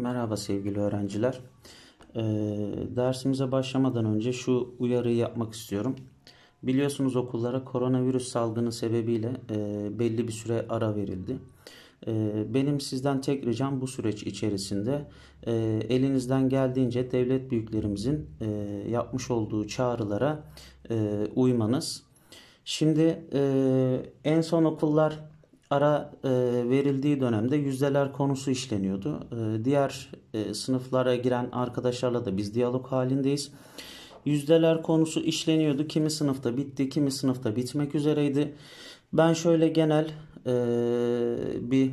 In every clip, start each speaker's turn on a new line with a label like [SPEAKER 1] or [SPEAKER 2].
[SPEAKER 1] Merhaba sevgili öğrenciler. Ee, dersimize başlamadan önce şu uyarıyı yapmak istiyorum. Biliyorsunuz okullara koronavirüs salgını sebebiyle e, belli bir süre ara verildi. E, benim sizden tek ricam bu süreç içerisinde e, elinizden geldiğince devlet büyüklerimizin e, yapmış olduğu çağrılara e, uymanız. Şimdi e, en son okullar ara e, verildiği dönemde yüzdeler konusu işleniyordu. E, diğer e, sınıflara giren arkadaşlarla da biz diyalog halindeyiz. Yüzdeler konusu işleniyordu. Kimi sınıfta bitti, kimi sınıfta bitmek üzereydi. Ben şöyle genel e, bir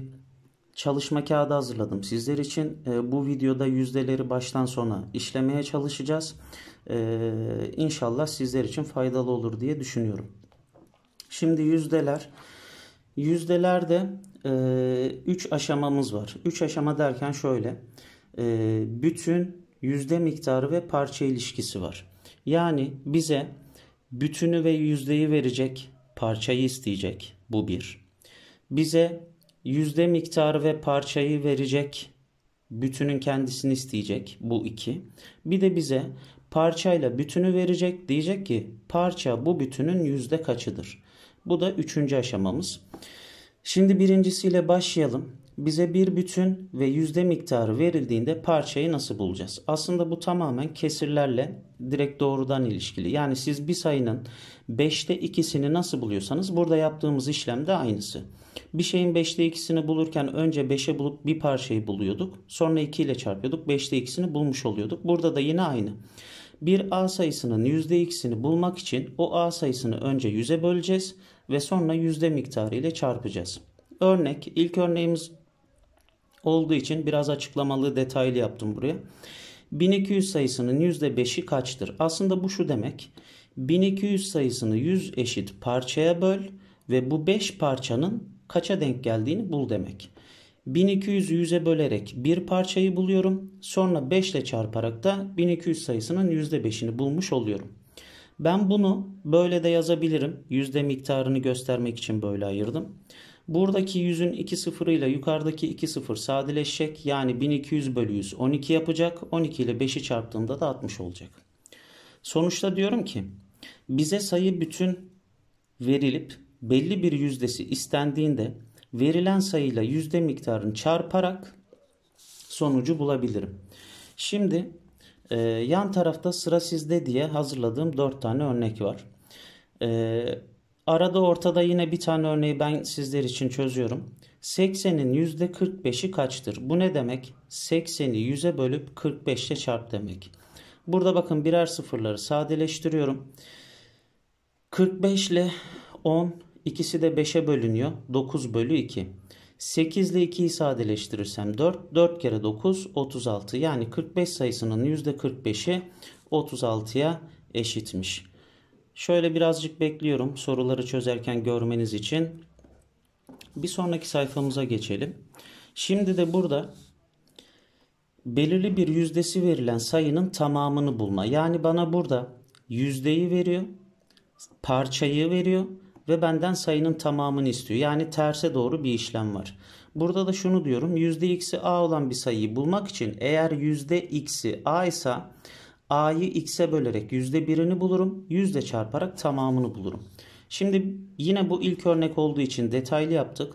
[SPEAKER 1] çalışma kağıdı hazırladım sizler için. E, bu videoda yüzdeleri baştan sona işlemeye çalışacağız. E, inşallah sizler için faydalı olur diye düşünüyorum. Şimdi yüzdeler Yüzdelerde e, üç aşamamız var. Üç aşama derken şöyle. E, bütün yüzde miktarı ve parça ilişkisi var. Yani bize bütünü ve yüzdeyi verecek parçayı isteyecek. Bu bir. Bize yüzde miktarı ve parçayı verecek bütünün kendisini isteyecek. Bu iki. Bir de bize parçayla bütünü verecek. Diyecek ki parça bu bütünün yüzde kaçıdır. Bu da üçüncü aşamamız. Şimdi birincisiyle başlayalım. Bize bir bütün ve yüzde miktarı verildiğinde parçayı nasıl bulacağız? Aslında bu tamamen kesirlerle direkt doğrudan ilişkili. Yani siz bir sayının 5'te 2'sini nasıl buluyorsanız burada yaptığımız işlem de aynısı. Bir şeyin 5'te 2'sini bulurken önce 5'e bulup bir parçayı buluyorduk. Sonra 2 ile çarpıyorduk. 5'te 2'sini bulmuş oluyorduk. Burada da yine aynı. Bir A sayısının %x'ini bulmak için o A sayısını önce 100'e böleceğiz ve sonra yüzde miktarı ile çarpacağız. Örnek ilk örneğimiz olduğu için biraz açıklamalı detaylı yaptım buraya. 1200 sayısının %5'i kaçtır? Aslında bu şu demek. 1200 sayısını 100 eşit parçaya böl ve bu 5 parçanın kaça denk geldiğini bul demek. 1200'ü 100'e bölerek bir parçayı buluyorum. Sonra 5 ile çarparak da 1200 sayısının %5'ini bulmuş oluyorum. Ben bunu böyle de yazabilirim. Yüzde miktarını göstermek için böyle ayırdım. Buradaki 100'ün 2 sıfırıyla yukarıdaki 2 sıfır sadeleşecek. Yani 1200 bölü 100 12 yapacak. 12 ile 5'i çarptığımda da 60 olacak. Sonuçta diyorum ki bize sayı bütün verilip belli bir yüzdesi istendiğinde verilen sayıyla yüzde miktarını çarparak sonucu bulabilirim. Şimdi e, yan tarafta sıra sizde diye hazırladığım 4 tane örnek var. E, arada ortada yine bir tane örneği ben sizler için çözüyorum. 80'in %45'i kaçtır? Bu ne demek? 80'i 100'e bölüp 45'le çarp demek. Burada bakın birer sıfırları sadeleştiriyorum. 45 ile 10 İkisi de 5'e bölünüyor. 9 bölü 2. 8 ile 2'yi sadeleştirirsem 4. 4 kere 9 36. Yani 45 sayısının %45'i 36'ya eşitmiş. Şöyle birazcık bekliyorum soruları çözerken görmeniz için. Bir sonraki sayfamıza geçelim. Şimdi de burada belirli bir yüzdesi verilen sayının tamamını bulma. Yani bana burada yüzdeyi veriyor, parçayı veriyor ve benden sayının tamamını istiyor. Yani terse doğru bir işlem var. Burada da şunu diyorum. %x'i a olan bir sayıyı bulmak için eğer %x'i a ise a'yı x'e bölerek %1'ini bulurum. Yüzde çarparak tamamını bulurum. Şimdi yine bu ilk örnek olduğu için detaylı yaptık.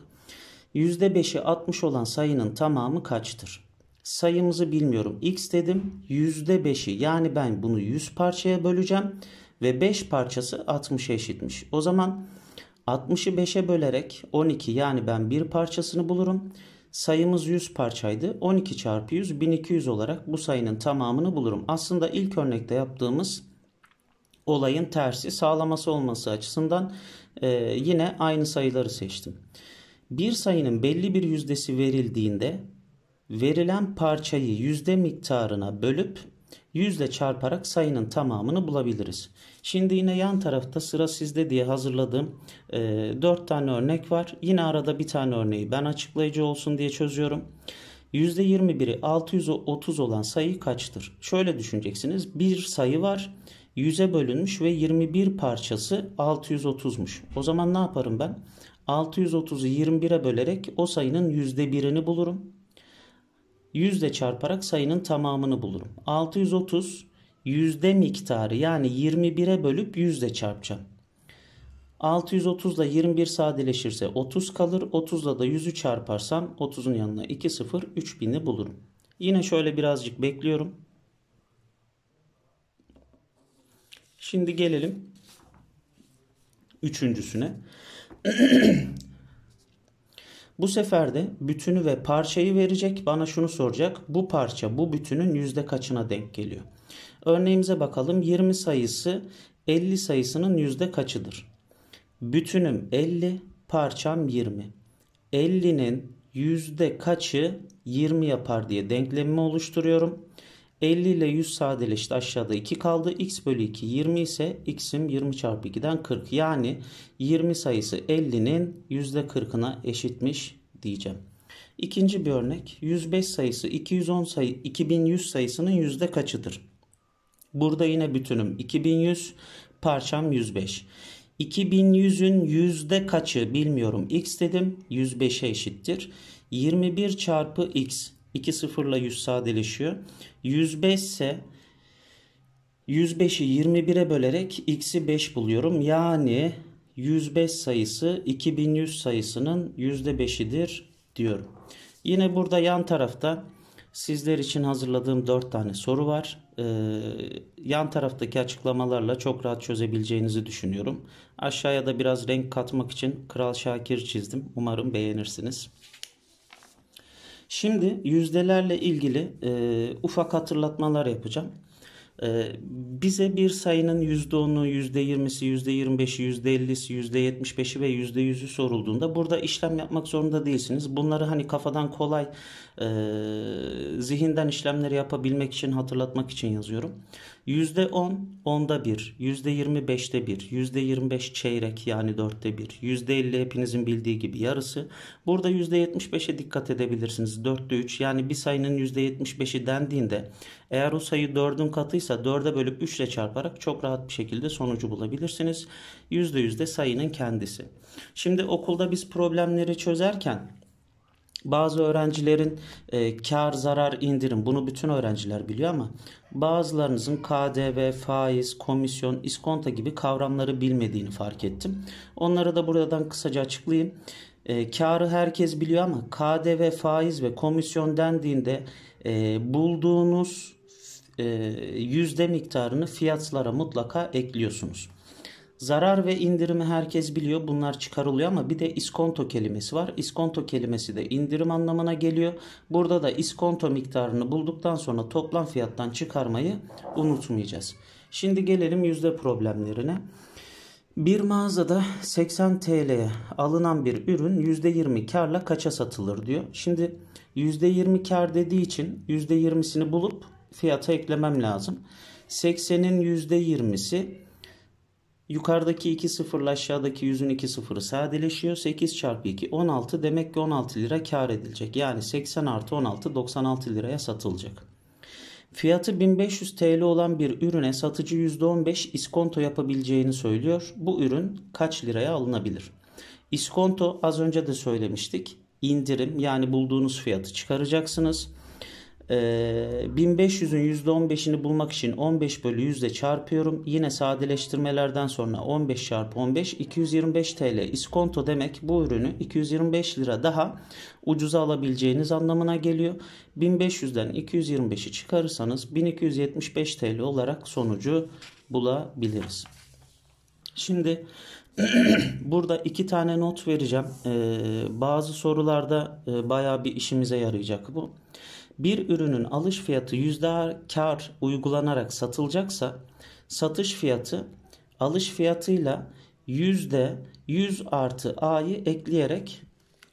[SPEAKER 1] %5'i 60 olan sayının tamamı kaçtır? Sayımızı bilmiyorum. X dedim. %5'i yani ben bunu 100 parçaya böleceğim ve 5 parçası 60'a eşitmiş. O zaman 60'ı 5'e bölerek 12 yani ben bir parçasını bulurum. Sayımız 100 parçaydı. 12 çarpı 100 1200 olarak bu sayının tamamını bulurum. Aslında ilk örnekte yaptığımız olayın tersi sağlaması olması açısından e, yine aynı sayıları seçtim. Bir sayının belli bir yüzdesi verildiğinde verilen parçayı yüzde miktarına bölüp 100 çarparak sayının tamamını bulabiliriz. Şimdi yine yan tarafta sıra sizde diye hazırladığım e, 4 tane örnek var. Yine arada bir tane örneği ben açıklayıcı olsun diye çözüyorum. %21'i 630 olan sayı kaçtır? Şöyle düşüneceksiniz. Bir sayı var. 100'e bölünmüş ve 21 parçası 630'muş. O zaman ne yaparım ben? 630'u 21'e bölerek o sayının %1'ini bulurum yüzle çarparak sayının tamamını bulurum. 630 yüzde miktarı yani 21'e bölüp yüzle çarpacağım. 630 ile 21 sadeleşirse 30 kalır. 30 ile de 100'ü çarparsam 30'un yanına 2 0 3000'i bulurum. Yine şöyle birazcık bekliyorum. Şimdi gelelim üçüncüsüne. Bu sefer de bütünü ve parçayı verecek. Bana şunu soracak. Bu parça bu bütünün yüzde kaçına denk geliyor? Örneğimize bakalım. 20 sayısı 50 sayısının yüzde kaçıdır? Bütünüm 50, parçam 20. 50'nin yüzde kaçı 20 yapar diye denklemimi oluşturuyorum. 50 ile 100 sadeleşti aşağıda 2 kaldı. X bölü 2 20 ise x'im 20 çarpı 2'den 40. Yani 20 sayısı 50'nin %40'ına eşitmiş diyeceğim. İkinci bir örnek 105 sayısı 210 sayı 2100 sayısının yüzde kaçıdır? Burada yine bütünüm 2100 parçam 105. 2100'ün yüzde kaçı bilmiyorum. X dedim 105'e eşittir. 21 çarpı X 2 sıfırla 100 sadeleşiyor. 105 ise 105'i 21'e bölerek x'i 5 buluyorum. Yani 105 sayısı 2100 sayısının %5'idir diyorum. Yine burada yan tarafta sizler için hazırladığım 4 tane soru var. Ee, yan taraftaki açıklamalarla çok rahat çözebileceğinizi düşünüyorum. Aşağıya da biraz renk katmak için Kral Şakir çizdim. Umarım beğenirsiniz. Şimdi yüzdelerle ilgili e, ufak hatırlatmalar yapacağım. E, bize bir sayının %10'u, %20'si, %25'i, %50'si, %75'i ve %100'ü sorulduğunda burada işlem yapmak zorunda değilsiniz. Bunları hani kafadan kolay e, zihinden işlemleri yapabilmek için hatırlatmak için yazıyorum. Yüzde %10 onda bir, %20 beşte bir, %25 çeyrek yani dörtte bir, %50 hepinizin bildiği gibi yarısı. Burada yüzde %75'e dikkat edebilirsiniz. Dörtte üç yani bir sayının yüzde %75'i dendiğinde eğer o sayı dördün katıysa dörde bölüp üçle çarparak çok rahat bir şekilde sonucu bulabilirsiniz. Yüzde yüzde sayının kendisi. Şimdi okulda biz problemleri çözerken bazı öğrencilerin e, kar zarar indirim bunu bütün öğrenciler biliyor ama bazılarınızın KDV, faiz, komisyon, iskonta gibi kavramları bilmediğini fark ettim. Onları da buradan kısaca açıklayayım. E, karı herkes biliyor ama KDV, faiz ve komisyon dendiğinde e, bulduğunuz e, yüzde miktarını fiyatlara mutlaka ekliyorsunuz. Zarar ve indirimi herkes biliyor. Bunlar çıkarılıyor ama bir de iskonto kelimesi var. İskonto kelimesi de indirim anlamına geliyor. Burada da iskonto miktarını bulduktan sonra toplam fiyattan çıkarmayı unutmayacağız. Şimdi gelelim yüzde problemlerine. Bir mağazada 80 TL'ye alınan bir ürün %20 karla kaça satılır diyor. Şimdi %20 kar dediği için %20'sini bulup fiyata eklemem lazım. 80'in %20'si Yukarıdaki 2 sıfırla aşağıdaki yüzün 2 sıfırı sadeleşiyor. 8 çarpı 2 16 demek ki 16 lira kar edilecek. Yani 80 artı 16 96 liraya satılacak. Fiyatı 1500 TL olan bir ürüne satıcı %15 iskonto yapabileceğini söylüyor. Bu ürün kaç liraya alınabilir? İskonto az önce de söylemiştik. İndirim yani bulduğunuz fiyatı çıkaracaksınız. Ee, 1500'ün %15'ini bulmak için 15 bölü 100 ile çarpıyorum. Yine sadeleştirmelerden sonra 15 çarpı 15 225 TL iskonto demek bu ürünü 225 lira daha ucuza alabileceğiniz anlamına geliyor. 1500'den 225'i çıkarırsanız 1275 TL olarak sonucu bulabiliriz. Şimdi burada iki tane not vereceğim. Ee, bazı sorularda e, bayağı bir işimize yarayacak bu. Bu bir ürünün alış fiyatı yüzde kar uygulanarak satılacaksa satış fiyatı alış fiyatıyla yüzde 100 artı a'yı ekleyerek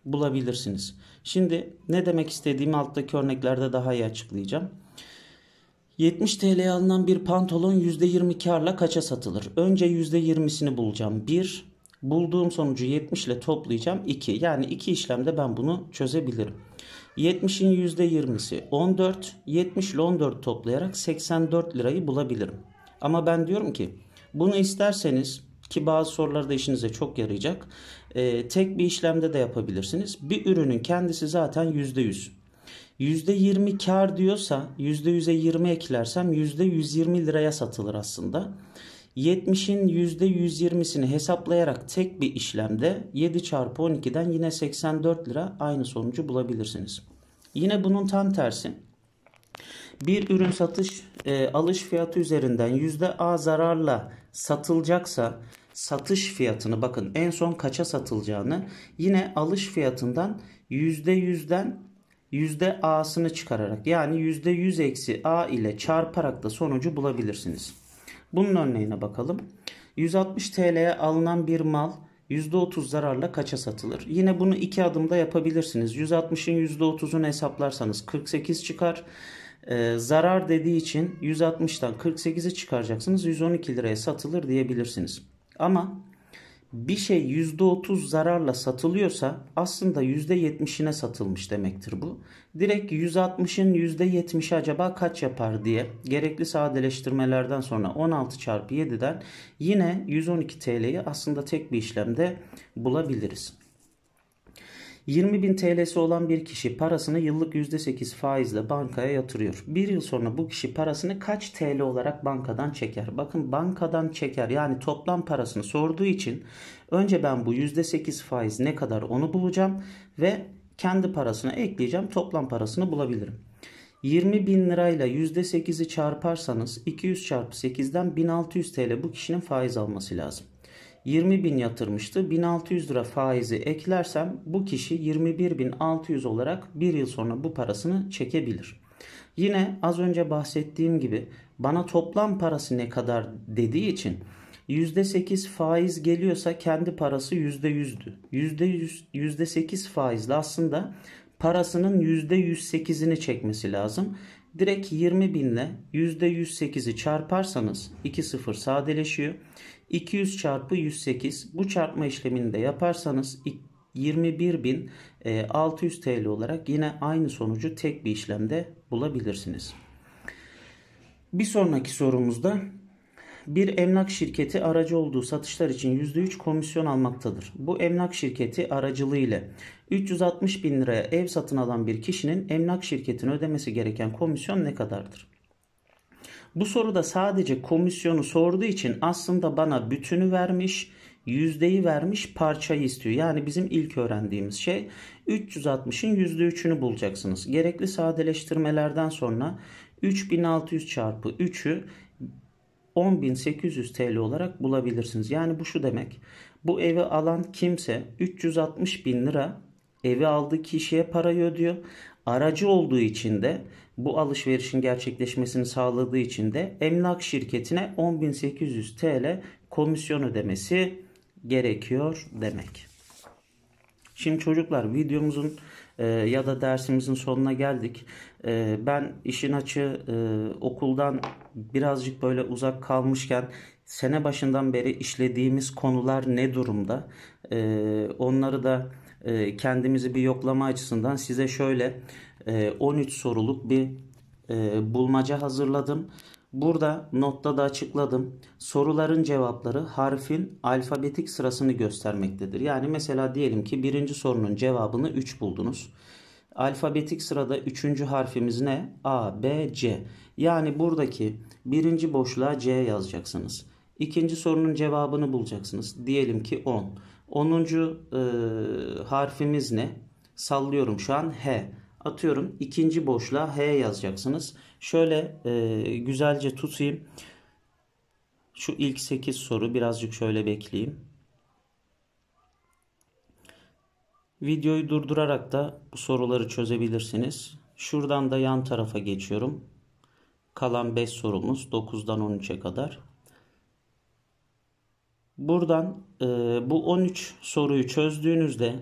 [SPEAKER 1] bulabilirsiniz. Şimdi ne demek istediğimi alttaki örneklerde daha iyi açıklayacağım. 70 TL alınan bir pantolon %20 karla kaça satılır? Önce %20'sini bulacağım. 1. Bulduğum sonucu 70 ile toplayacağım. 2. Yani iki işlemde ben bunu çözebilirim. 70'in %20'si 14, 70 ile 14 toplayarak 84 lirayı bulabilirim. Ama ben diyorum ki bunu isterseniz ki bazı sorularda işinize çok yarayacak. E, tek bir işlemde de yapabilirsiniz. Bir ürünün kendisi zaten %100. %20 kar diyorsa %100'e 20 eklersem %120 liraya satılır aslında. 70'in %120'sini hesaplayarak tek bir işlemde 7 çarpı 12'den yine 84 lira aynı sonucu bulabilirsiniz. Yine bunun tam tersi. Bir ürün satış e, alış fiyatı üzerinden %A zararla satılacaksa satış fiyatını bakın en son kaça satılacağını yine alış fiyatından %100'den yüzde A'sını çıkararak yani yüzde %100 eksi A ile çarparak da sonucu bulabilirsiniz. Bunun örneğine bakalım. 160 TL'ye alınan bir mal %30 zararla kaça satılır? Yine bunu iki adımda yapabilirsiniz. 160'ın %30'unu hesaplarsanız 48 çıkar. Ee, zarar dediği için 160'tan 48'i çıkaracaksınız. 112 liraya satılır diyebilirsiniz. Ama bir şey %30 zararla satılıyorsa aslında %70'ine satılmış demektir bu. Direkt 160'ın %70'i acaba kaç yapar diye gerekli sadeleştirmelerden sonra 16 çarpı 7'den yine 112 TL'yi aslında tek bir işlemde bulabiliriz. 20 bin TL'si olan bir kişi parasını yıllık %8 faizle bankaya yatırıyor. Bir yıl sonra bu kişi parasını kaç TL olarak bankadan çeker? Bakın bankadan çeker yani toplam parasını sorduğu için önce ben bu %8 faiz ne kadar onu bulacağım ve kendi parasına ekleyeceğim toplam parasını bulabilirim. 20 bin lirayla %8'i çarparsanız 200 çarpı 8'den 1600 TL bu kişinin faiz alması lazım. 20 bin yatırmıştı. 1600 lira faizi eklersem bu kişi 21.600 olarak bir yıl sonra bu parasını çekebilir. Yine az önce bahsettiğim gibi bana toplam parası ne kadar dediği için %8 faiz geliyorsa kendi parası %100'dü. %100, %8 faizle aslında parasının %108'ini çekmesi lazım. Direkt 20 binle %108'i çarparsanız 2 sıfır sadeleşiyor. 200 çarpı 108 bu çarpma işlemini de yaparsanız 21.600 e, TL olarak yine aynı sonucu tek bir işlemde bulabilirsiniz. Bir sonraki sorumuzda bir emlak şirketi aracı olduğu satışlar için %3 komisyon almaktadır. Bu emlak şirketi aracılığı ile 360 bin liraya ev satın alan bir kişinin emlak şirketine ödemesi gereken komisyon ne kadardır? Bu soruda sadece komisyonu sorduğu için aslında bana bütünü vermiş, yüzdeyi vermiş, parçayı istiyor. Yani bizim ilk öğrendiğimiz şey 360'ın %3'ünü bulacaksınız. Gerekli sadeleştirmelerden sonra 3600 çarpı 3'ü 10.800 TL olarak bulabilirsiniz. Yani bu şu demek. Bu evi alan kimse 360 bin lira evi aldığı kişiye parayı ödüyor. Aracı olduğu için de bu alışverişin gerçekleşmesini sağladığı için de emlak şirketine 10.800 TL komisyon ödemesi gerekiyor demek. Şimdi çocuklar videomuzun e, ya da dersimizin sonuna geldik. E, ben işin açı e, okuldan birazcık böyle uzak kalmışken sene başından beri işlediğimiz konular ne durumda? onları da e, kendimizi bir yoklama açısından size şöyle 13 e, soruluk bir e, bulmaca hazırladım. Burada notta da açıkladım. Soruların cevapları harfin alfabetik sırasını göstermektedir. Yani mesela diyelim ki birinci sorunun cevabını 3 buldunuz. Alfabetik sırada üçüncü harfimiz ne? A, B, C. Yani buradaki birinci boşluğa C yazacaksınız. İkinci sorunun cevabını bulacaksınız. Diyelim ki 10. 10. E, harfimiz ne? Sallıyorum şu an H. Atıyorum ikinci boşluğa H yazacaksınız. Şöyle e, güzelce tutayım. Şu ilk 8 soru birazcık şöyle bekleyeyim. Videoyu durdurarak da bu soruları çözebilirsiniz. Şuradan da yan tarafa geçiyorum. Kalan 5 sorumuz 9'dan 13'e kadar. Buradan e, bu 13 soruyu çözdüğünüzde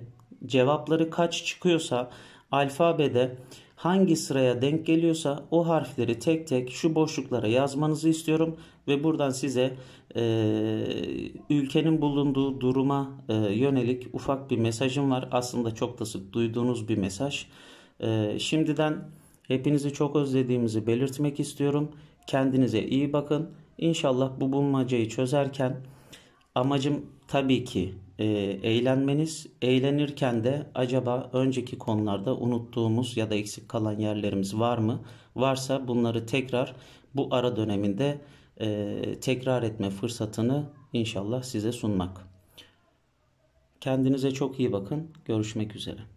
[SPEAKER 1] cevapları kaç çıkıyorsa alfabede hangi sıraya denk geliyorsa o harfleri tek tek şu boşluklara yazmanızı istiyorum ve buradan size e, ülkenin bulunduğu duruma e, yönelik ufak bir mesajım var. Aslında çok da sık duyduğunuz bir mesaj. E, şimdiden hepinizi çok özlediğimizi belirtmek istiyorum. Kendinize iyi bakın. İnşallah bu bulmacayı çözerken Amacım tabii ki e, eğlenmeniz. Eğlenirken de acaba önceki konularda unuttuğumuz ya da eksik kalan yerlerimiz var mı? Varsa bunları tekrar bu ara döneminde e, tekrar etme fırsatını inşallah size sunmak. Kendinize çok iyi bakın. Görüşmek üzere.